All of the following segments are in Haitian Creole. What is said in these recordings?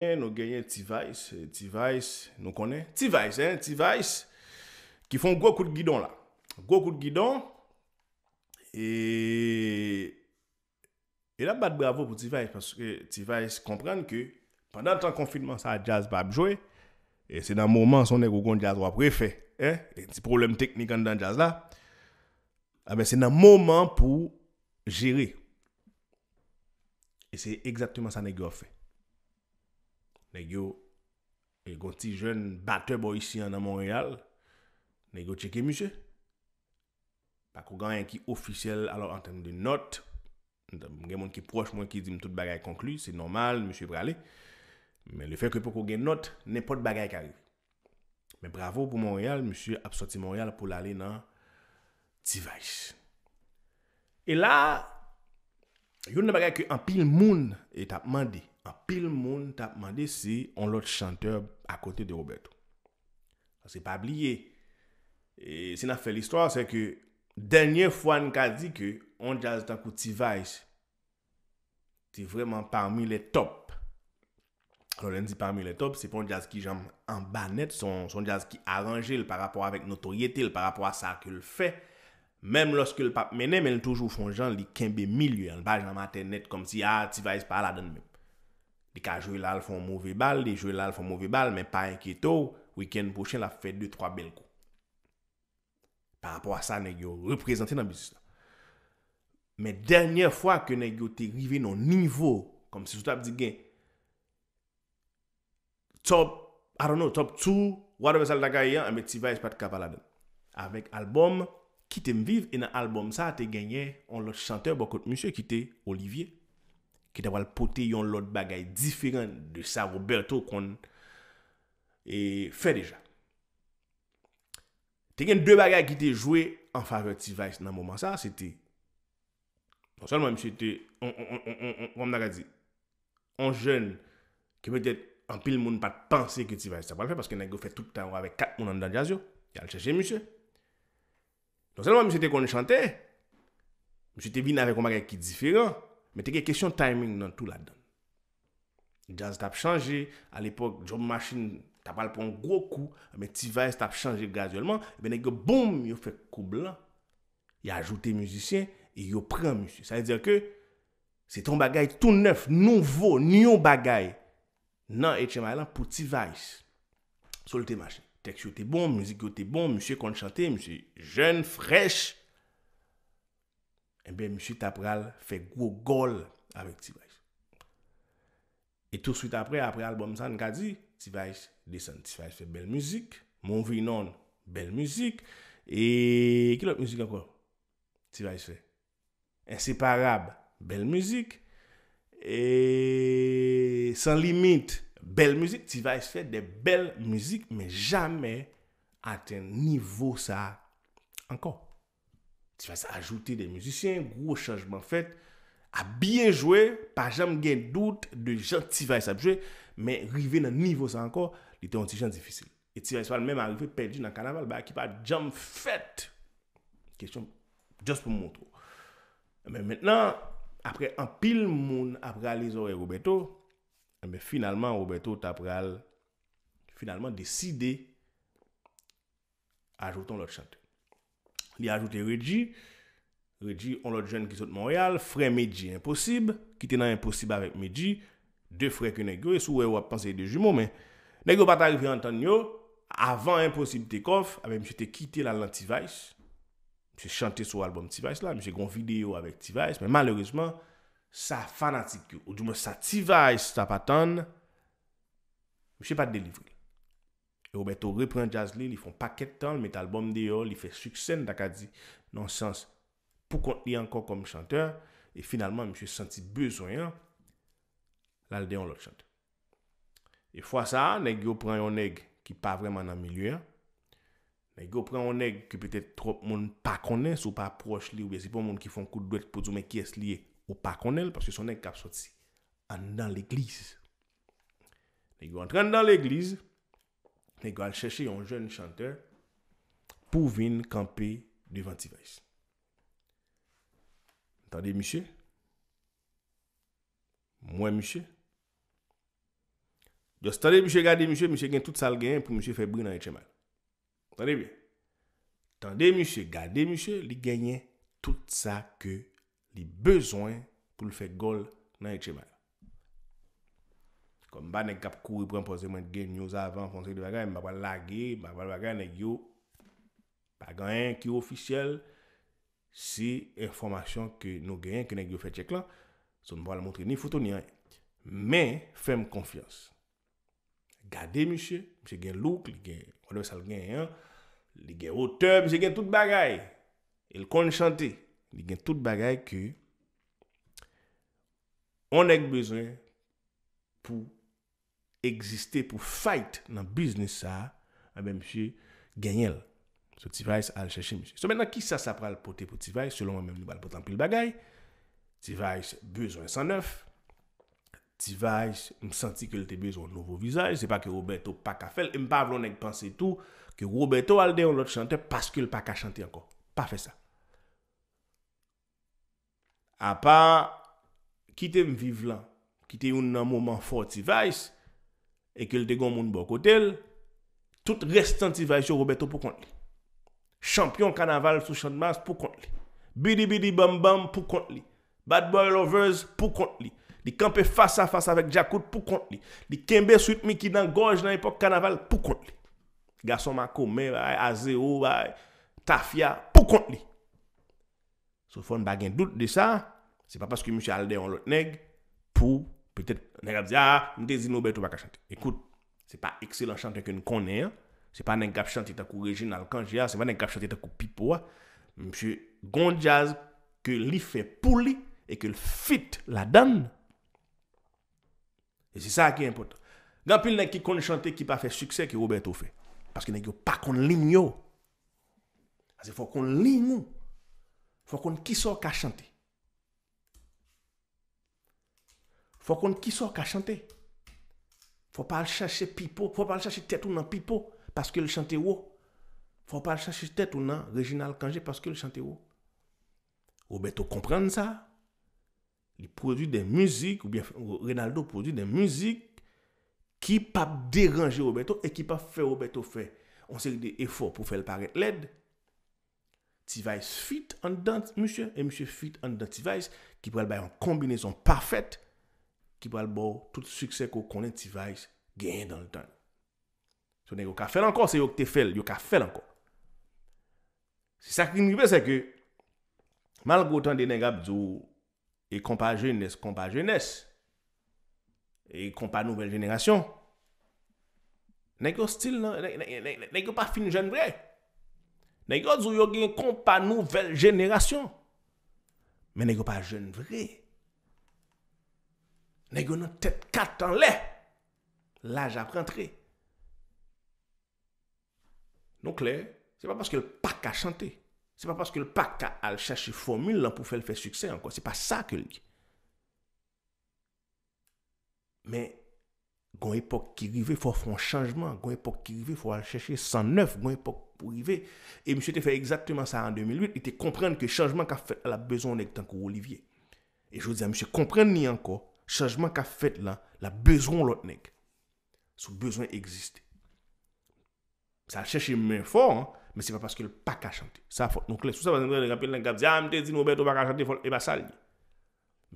et nous gagnons T-Vice, T-Vice, nous connaissons T-Vice, hein, T-Vice, qui font gros coup de guidon là. Gros coup de guidon. Et, et là, bravo pour T-Vice, parce que T-Vice comprend que pendant le temps confinement, ça a jazz pas joué. Et c'est dans le moment son nègre qu'on jazz a préfet. Hein? Et petit problème technique dans le jazz là. Ah ben c'est dans le moment pour gérer. Et c'est exactement ça que a fait. Nè gyo e gonti jen batè bo isi an nan Monréal, nè gyo cheke mousè. Pakou gan yon ki ofissel alor an tenm de not, mwen gen moun ki proche mwen ki di mtout bagay konklu, se normal, mousè brale, men le fek pou kou gen not, nen pot bagay kari. Men bravo pou Monréal, mousè apsoti Monréal pou lale nan Tivayche. E la, yon nan bagay ki an pil moun etap mandi, pil moun tap mande si on lot chanteur akote de Roberto. Se pa bliye. E se na fe l'histoire, se ke denye fwa n ka di ke on jaz takou Tivay si vreman parmi le top. Kole n di parmi le top, se pon jaz ki jam an ba net, son jaz ki aranje l par rapport avek notoyete, l par rapport a sa ke l fe. Mem loske l pap menem, el toujou fon jan li kembe milye, an ba jam an ten net kom si ya ah, Tivay se pa ala den men. E ka jowe lal fon mouve bal, de jowe lal fon mouve bal, men pa enke tou, wikend pochen la fwe 2-3 bel kou. Pa apwa sa, negyo, reprezenti nan bizis la. Men denye fwa ke negyo te rive nan nivou, kom se jout ap di gen, top, I don't know, top 2, wadou eh bezal da gayan, ame ti va espat kapal adan. Avek albom, Kitem Viv, en albom sa te genye, on lò chante bòkot, monsye ki te, Olivier. ki te wale pote yon lot bagay diferent de sa Roberto kon e fe deja. Te gen de bagay ki te jwe an fave ti vay nan mouman sa, se te, non an jen, ki mwen te empil moun pa te panse ki ti vay sa wale fe, paske nan go fe toutan wave kat moun an dan jasyo, yal cheche mousse. Donsel moun mousse te kon chante, mousse te vin avè kon bagay ki diferent, Mwen teke kesyon timing nan tout la dan. Jazz tap chanje, al epok, job machine, tapal pou an gwo kou, mwen T-Vice tap chanje gazyeleman, mwen eke boom, yo fek kou blan, yo ajoute mjusisyen, yo pren mjusisyen. Sa e dire ke, se ton bagay tout neuf, nouvo, new bagay, nan HMI lan pou T-Vice. Sol te machine, teksyon te bom, mjusik yo te bom, mjusisyen kon chante, mjusisyen jen, frech, Eh en beh, mi chit apre al, fè gwo gol avèk Tiwaj. E tout chit apre, apre alboum san, nka di, Tiwaj desan. Tiwaj fè bel müzik, Mon Vénon, bel müzik, ee, ki lòk müzik anko? Tiwaj fè. Inseparab, bel müzik, ee, San Limit, bel müzik, Tiwaj fè de bel müzik, men jamè aten nivou sa anko. Ti va se ajoute de mouzisyen, gro chanjman fet, a bien joué, pa jam gen dout de jan ti va se apjoué, men rive nan nivou sa anko, li te ontijan zifisil. E ti va se wale menm a rive perdi nan kanaval, ba ki pa jam fet. Kèsyon just pou moun tou. Men mennen, apre an pil moun apralizor e Roberto, men men finalman Roberto tapral, finalman deside, ajouton lòt chanjman. Li ajoute Reji Reji, on lot jen ki sot Monreal Fren Medji, Imposib Kite nan Imposib avèk Medji De frek yon egwe, sou wè wap panse yon de jume Men, negwe bat arrivè an tan nyo Avan Imposib te kof Avem chete kite lal nan Tivays Mse chante sou albom Tivays la Mse gon video avèk Tivays Men malorizman, sa fanatik yo Ou djoume sa Tivays sa patan Mse pat delivri Yo beto repren jaz li, li fon paket tan, met albom de yo, li fe suksen, daka di, non sens, pou kon li ankon kon mi chanteur, e finalman mi che senti bezoyan, lal deyon lor chanteur. E fwa sa, neg yo pran yon neg ki pa vreman nan mi luyen, neg yo pran yon neg ki pete trop moun pa konen, sou pa aproche li, ou bezi pou moun ki fon kout dwek pou zoumen kyes li, ou pa konen, parce son neg kap soti, an nan l'eglise. Neg yo antren nan l'eglise, Ne gwa l chèche yon joun chanteur pou vin kampe devanti vaj. Tande mèche? Mwen mèche? Yo stande mèche, gade mèche, mèche gen tout sa l genyen pou mèche fè brin nan etreman. Tande mèche, gade mèche, li genyen tout sa ke li bezon pou l fè gol nan etreman. Kon ba nèk kap kouri pou anpoze mwen gen nyoz avan, fonsek di bagay, mba kwa lage, mba kwa lage, nèk yo bagayen ki yo ofisyel, se informasyon ki nou gen, ki nèk yo fè tchèk lan, son mba wala mwotre ni fotou ni an. Men, fèm konfiyans. Gade, mwishè, mwishè gen louk, li gen, wadè wè sal gen, li gen ote, mwishè gen tout bagay, el kon chante, li gen tout bagay ki on nèk bezwen pou Existe pou fayt nan biznes sa Mwen eh msye genyel So Tiwais al chache msye So menan ki sa sa pral pote pou Tiwais Selon mwen mwen li bal potan pil bagay Tiwais bezon san neuf Tiwais msanti ke lte bezon Nouveau vizaj Se pa ki Roberto pa ka fel Mpa vlon ek panse tou Ki Roberto al deyon lot chante Paske l pa ka chante anko Pa fe sa A pa Kite mvive lan Kite yon nan mouman fò Tiwais E ke l de gon moun bò kote l, tout restant ti vay chou Roberto pou kont li. Champion kanaval sou chanmas pou kont li. Bidi-bidi-bam-bam pou kont li. Bad boy lovers pou kont li. Di kampe fasa-fasa vek Jakout pou kont li. Di kembe suit mi ki dangorge nan epok kanaval pou kont li. Gason mako me vay, aze ou vay, tafya pou kont li. Sou fon bagen dout de sa, se pa pas ki mouche alde yon lot neg, pou kont li. Nè gap zi, a, ah, mte zin oubetou wak a chanté. Ekout, se pa ekselant chanté ke nou konè, se pa nè gap chanté takou rejinal kanjia, se pa nè gap chanté takou pipo, mpye gondjaz ke li fè pou li, e ke l'fit la dan. E se sa a ki import. Gapil nè ki konè chanté ki pa fè suksè ki oubetou fè. Paske nè gyo pa kon lignyo. Ase fò kon lignyo. Fò kon kisò kachanté. faut qu'on qui sort qu'à chanter. Faut pas le chercher pipo, faut pas le chercher tête ou non pipo parce que le Il haut. Faut pas le chercher tête ou non Reginald Kangé parce que le chantait haut. Roberto comprendre ça. Il produit des musiques ou bien Ronaldo produit des musiques qui pas déranger Roberto et qui pas faire Roberto faire on des efforts pour faire le paraître l'aide. Tivice fit en dedans, monsieur, et monsieur fit en dedans Tivice, qui pourrait avoir en combinaison parfaite Ki pa albo tout suksèk ou konen ti va yis gen dan l tan. So negyo ka fel ankon se yo te fel, yo ka fel ankon. Se sakrin gribe se ke, malgo tan de negap zou, e kompa jenès, kompa jenès, e kompa nouvel jenèsyon, negyo stil nan, negyo pa fin jen vre. Negyo zou yo gen kompa nouvel jenèsyon, men negyo pa jen vre. Ne gounan tet katan le. La jav rentre. Non kler, se pa paske l pak a chante. Se pa paske l pak a al chache formule lan pou fel fe sukse anko. Se pa sa ke li. Men, goun epok ki rive fwa fon chanjman. Goun epok ki rive fwa al chache san neuf. Goun epok pou rive. E msye te fe exakteman sa an 2008. E te komprende ke chanjman ka fe la bezon nek tanko Olivier. E jwou dize msye komprende ni anko. changement qu'a fait là, la besoin l'autre nèg. Ce besoin existe. Ça cherche main fort, hein? mais c'est pas parce qu'il pas qu'à chanter. Ça faut donc là, sous ça va nous rappeler dans gars, ah, m'te dit Roberto pas qu'à chanter, faut et eh pas ben, ça.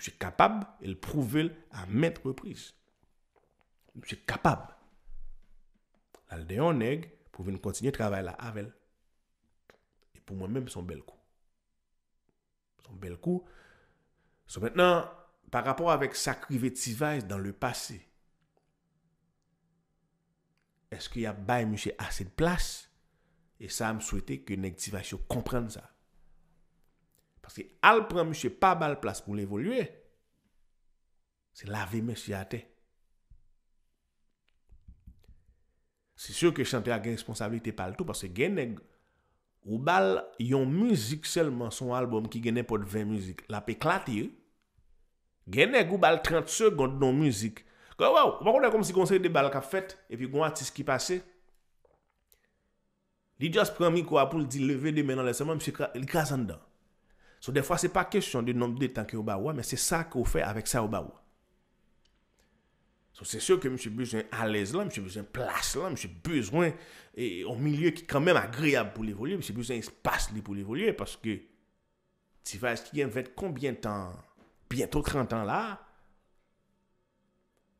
suis capable, le prouver à maintes reprises. suis capable. Là, nèg pour venir continuer travail là avec Et pour moi-même, son bel coup. Son bel coup. So maintenant, pa rapor avèk sakri vè tivèz dan lè pasè, eskè y ap bè mè chè asè d'plas e sa m souwète ke nèk tivèz chè ou komprenn sa. Pasè al prè mè chè pa bè l'plas pou lè evolüè, se la vè mè chè atè. Se souwè kè chante a gen responsabilite pal tou, pasè genèk ou bal yon mèzik selman son alboum ki genèk pot vè mèzik la pe klatye ou, Genè gou bal 30 seconde don müzik. Kwa waw, wakonè kom si konsey de bal kap fèt, epi goun ati s'ki pase. Di jas prami kwa pou li di leve de menan lè seman, mi se l'kazan dan. So de fwa se pa kesyon de nom de tanki ou ba wwa, men se sa kwa ou fè avèk sa ou ba wwa. So se sè ke mi se bezwen alez lan, mi se bezwen plas lan, mi se bezwen, e o mi lye ki kèmèm agreab pou li volye, mi se bezwen espas li pou li volye, paske ti va eski gen vèt konbyen tan an. Piyen tro 30 an la,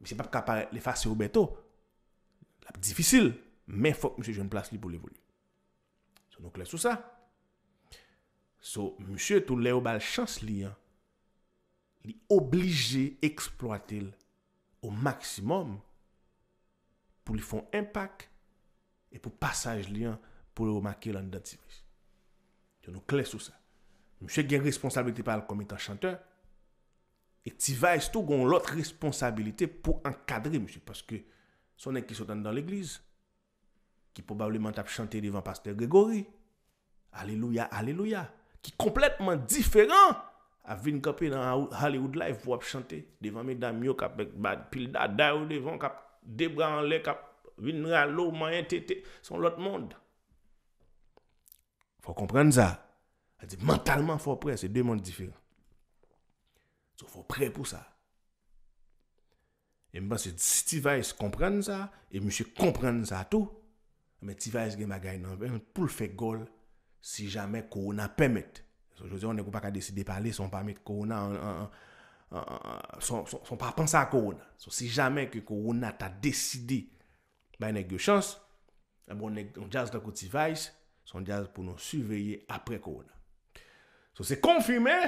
mi se pap kapare le fasi ou beto, la pdifisil, men fok msye joun plas li pou li voli. Se nou kles ou sa. So, msye tou le ou bal chans li an, li oblije exploatil ou maksimum pou li fon impak e pou pasaj li an pou le ou makil an dati. Se nou kles ou sa. Msye gen responsabilite pal komitant chanteur, Et tu vas tout gon l'autre responsabilité pour encadrer, monsieur, parce que son gens qui sont dans l'église, qui probablement t'a chanté devant pasteur Grégory. Alléluia, alléluia. Qui complètement différent à venir camper dans Hollywood Live pour chanter devant mesdames qui cap bad pile da devant cap débrancher cap venir à l'eau moyen son l'autre monde. Faut comprendre ça. dit mentalement faut près c'est deux mondes différents. So fò pre pou sa. E mwen se ti vay se kompren sa, e mwen se kompren sa tou, mwen ti vay se gen magay nan, mwen pou l fèk gol, si jame korona pèmèt. So jose, on ne kou pa ka deside pale, son pèmèt korona, son pa pansa korona. So si jame ki korona ta deside, mwen ek gyo chans, mwen jaz nan ko ti vay se, son jaz pou nou suveyye apre korona. So se konfime,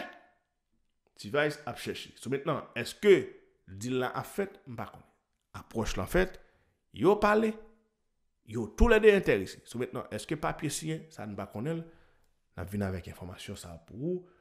Ti vay ap chèchi. Sou mèt nan, eske dil la ap fèt, mbakon. Aproch la fèt, yo pale, yo tou la dey enterisi. Sou mèt nan, eske papye siyen, sa mbakon el, la vin avèk informasyon sa ap pou ou.